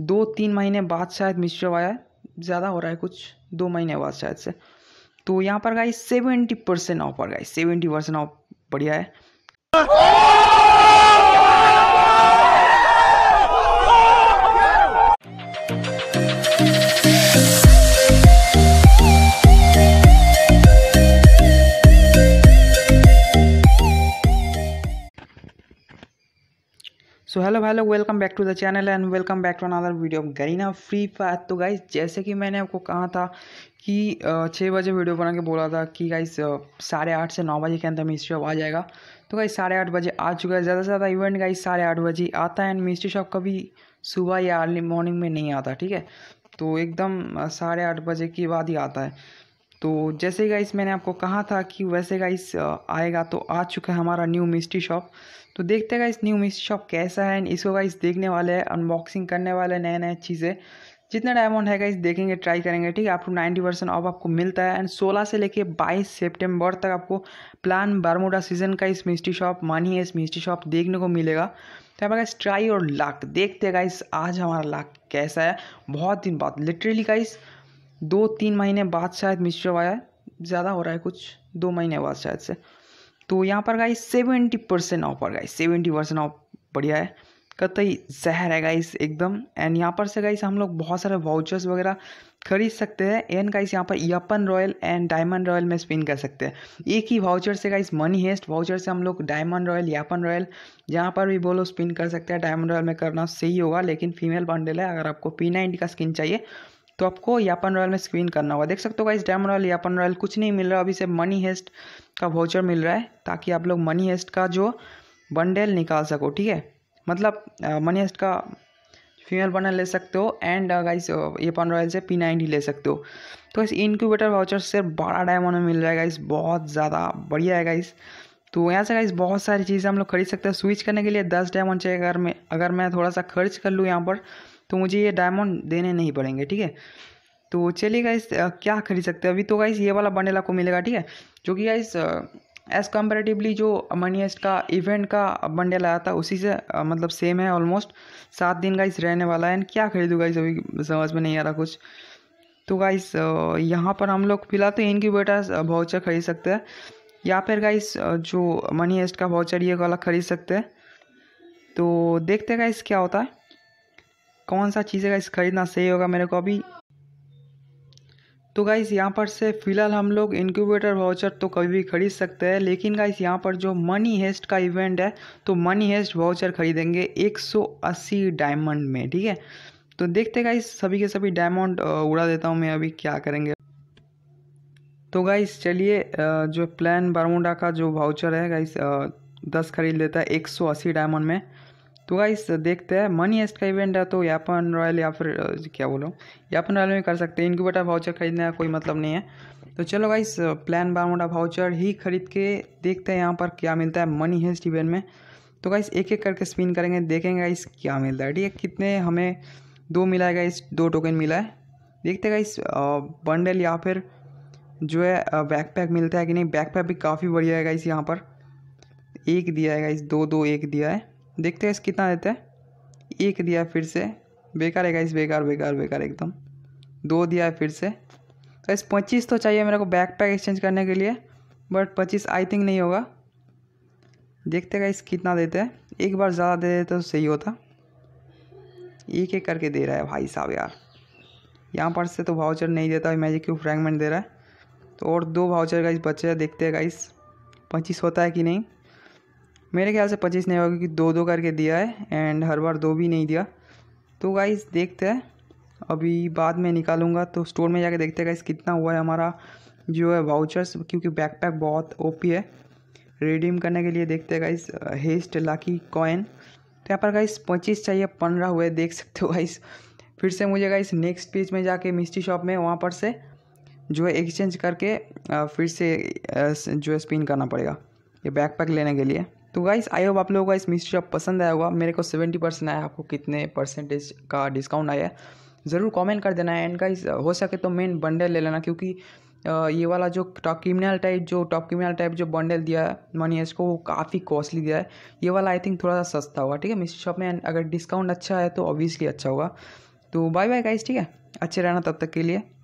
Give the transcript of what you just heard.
दो तीन महीने बाद शायद मिश्रा आया ज़्यादा हो रहा है कुछ दो महीने बाद शायद से तो यहाँ पर गाई सेवेंटी परसेंट ऑफ पर गाई सेवेंटी परसेंट ऑफ बढ़िया है हेलो भाई लोग welcome back to the channel and welcome back to another video of Garena free fire तो गाइज जैसे कि मैंने आपको कहा था कि छः बजे वीडियो बना के बोला था कि गाइज साढ़े आठ से नौ बजे के अंदर मिस्ट्री शॉप आ जाएगा तो गाइज साढ़े आठ बजे आ चुका है ज़्यादा से ज़्यादा इवेंट गाइज साढ़े आठ बजे आता है एंड मिस्ट्री शॉप कभी सुबह या अर्ली मॉर्निंग में नहीं आता ठीक है तो एकदम साढ़े आठ बजे के बाद ही आता है तो जैसे गाइस मैंने आपको कहा था कि वैसे गाइस आएगा तो आ चुका है हमारा न्यू मिस्ट्री शॉप तो देखते हैं इस न्यू मिस्ट्री शॉप कैसा है इसको गाइस देखने वाले हैं अनबॉक्सिंग करने वाले नए नए चीज़ें जितना डायमंड है गाइस देखेंगे ट्राई करेंगे ठीक है आपको नाइन्टी परसेंट ऑफ आपको मिलता है एंड सोलह से लेके बाईस सेप्टेम्बर तक आपको प्लान बारमोडा सीजन का इस मिस्ट्री शॉप मानिए इस मिस्ट्री शॉप देखने को मिलेगा तो आप गाइस ट्राई और लक देखते हैं गाइस आज हमारा लक कैसा है बहुत दिन बाद लिटरली गाइस दो तीन महीने बाद शायद मिश्र आया ज़्यादा हो रहा है कुछ दो महीने बाद शायद से तो यहाँ पर गाइस सेवेंटी परसेंट ऑफ पर गाइस सेवेंटी परसेंट ऑफ बढ़िया है कतई जहर है गाइस एकदम एंड यहाँ पर से गाइस हम लोग बहुत सारे वाउचर्स वगैरह खरीद सकते हैं एंड गाइस यहाँ पर weapon royale and diamond royale में स्पिन कर सकते हैं एक ही वाउचर से गाइस मनी हेस्ट वाउचर से हम लोग डायमंड रॉयल यापन रॉयल यहाँ पर भी बोलो स्पिन कर सकते हैं डायमंड रॉयल में करना सही होगा लेकिन फीमेल बंडल है अगर आपको पी का स्किन चाहिए तो आपको यापन रॉयल में स्क्रीन करना होगा देख सकते हो इस डायमंड रॉयल यापन रॉयल कुछ नहीं मिल रहा अभी से मनी हेस्ट का वाउचर मिल रहा है ताकि आप लोग मनी हेस्ट का जो बंडल निकाल सको ठीक है मतलब मनी हेस्ट का फीमेल बंडल ले सकते हो एंड गाइस यापन रॉयल से पी नाइन ले सकते हो तो इस इनक्यूबेटर वाउचर सिर्फ बारह डायमंड में मिल रहा है बहुत ज़्यादा बढ़िया है इस तो यहाँ से गाइस बहुत सारी चीज़ें हम लोग खरीद सकते हैं स्विच करने के लिए दस डायमंड चाहिए अगर मैं अगर मैं थोड़ा सा खर्च कर लूँ यहाँ पर तो मुझे ये डायमंड देने नहीं पड़ेंगे ठीक है तो चलिए गाइस क्या खरीद सकते हैं अभी तो गाइस ये वाला बंडल आपको मिलेगा ठीक है जो कि गाइस एज़ कंपेरेटिवली जो एस्ट का इवेंट का बंडल आया था उसी से आ, मतलब सेम है ऑलमोस्ट सात दिन गाइस रहने वाला है एंड क्या खरीदूँ गाइस अभी समझ में नहीं आ रहा कुछ तो गाइस यहाँ पर हम लोग फिलहाल तो इनक्यूबेटर भाउचर खरीद सकते हैं या फिर गाइस जो मनी एस्ट का भाउचर ये वाला खरीद सकते हैं तो देखते हैं गाइस क्या होता है कौन सा चीज़ है गाइस ख़रीदना सही होगा मेरे को अभी तो गाइस यहाँ पर से फिलहाल हम लोग इंक्यूबेटर वाउचर तो कभी भी खरीद सकते हैं लेकिन गाइस यहाँ पर जो मनी हेस्ट का इवेंट है तो मनी हेस्ट वाउचर खरीदेंगे 180 डायमंड में ठीक है तो देखते गाइस सभी के सभी डायमंड उड़ा देता हूँ मैं अभी क्या करेंगे तो गाइस चलिए जो प्लान बारमोडा का जो वाउचर है गाइस दस खरीद लेता है एक डायमंड में तो गाइस देखते हैं मनी एस्ट का इवेंट है तो यापन रॉयल या फिर क्या बोलो यापन रॉयल में कर सकते हैं इनको बेटा भाउचर खरीदने का कोई मतलब नहीं है तो चलो गाइस प्लान बारमोटा भाउचर ही खरीद के देखते हैं यहाँ पर क्या मिलता है मनी हेस्ट इवेंट में तो गाइस एक एक करके स्पिन करेंगे देखेंगे इस क्या मिलता है ठीक है कितने हमें दो मिला है इस दो टोकन मिला है देखते हैं इस बंडल या फिर जो है बैकपैक मिलता है कि नहीं बैकपैक भी काफ़ी बढ़िया है इस यहाँ पर एक दिया है इस दो दो एक दिया है देखते हैं इस कितना देते हैं एक दिया फिर से बेकार है इस बेकार बेकार बेकार एकदम दो दिया है फिर से तो इस पच्चीस तो चाहिए मेरे को बैक पैक एक्सचेंज करने के लिए बट पच्चीस आई थिंक नहीं होगा देखते गाइस कितना देते हैं एक बार ज़्यादा दे देते तो सही होता एक एक करके दे रहा है भाई साहब यार यहाँ पर से तो भाउचर नहीं देता मैजिक क्यों फ्रैगमेंट दे रहा है तो और दो भाउचर का बचे देखते हैं इस पच्चीस होता है कि नहीं मेरे ख्याल से पच्चीस नहीं होगा क्योंकि दो दो करके दिया है एंड हर बार दो भी नहीं दिया तो गाइस देखते हैं अभी बाद में निकालूंगा तो स्टोर में जाके देखते हैं गाइस कितना हुआ है हमारा जो है वाउचर्स क्योंकि बैकपैक बहुत ओपी है रिडीम करने के लिए देखते हैं गाइस हेस्ट लाकी कॉइन तो यहाँ पर गाइस पच्चीस चाहिए पंद्रह हुए देख सकते हो गाइस फिर से मुझे गाइस नेक्स्ट पेज में जाके मिस्ट्री शॉप में वहाँ पर से जो है एक्सचेंज करके फिर से जो है स्पिन करना पड़ेगा ये बैकपैक लेने के लिए तो गाइस आई होप आप लोगों का इस मिस्ट्री शॉप पसंद आया होगा मेरे को सेवेंटी परसेंट आया आपको कितने परसेंटेज का डिस्काउंट आया है ज़रूर कमेंट कर देना है एंड गाइस हो सके तो मेन बंडल ले लेना क्योंकि ये वाला जो टॉप क्रिमिनल टाइप जो टॉप क्रिमिनल टाइप जो बंडल दिया है मनी इसको वो काफ़ी कॉस्टली दिया है ये वाला आई थिंक थोड़ा सा सस्ता होगा ठीक है मिस्ट्री शॉप में अगर डिस्काउंट अच्छा है तो ऑब्वियसली अच्छा होगा तो बाय बाय गाइस ठीक है अच्छे रहना तब तक के लिए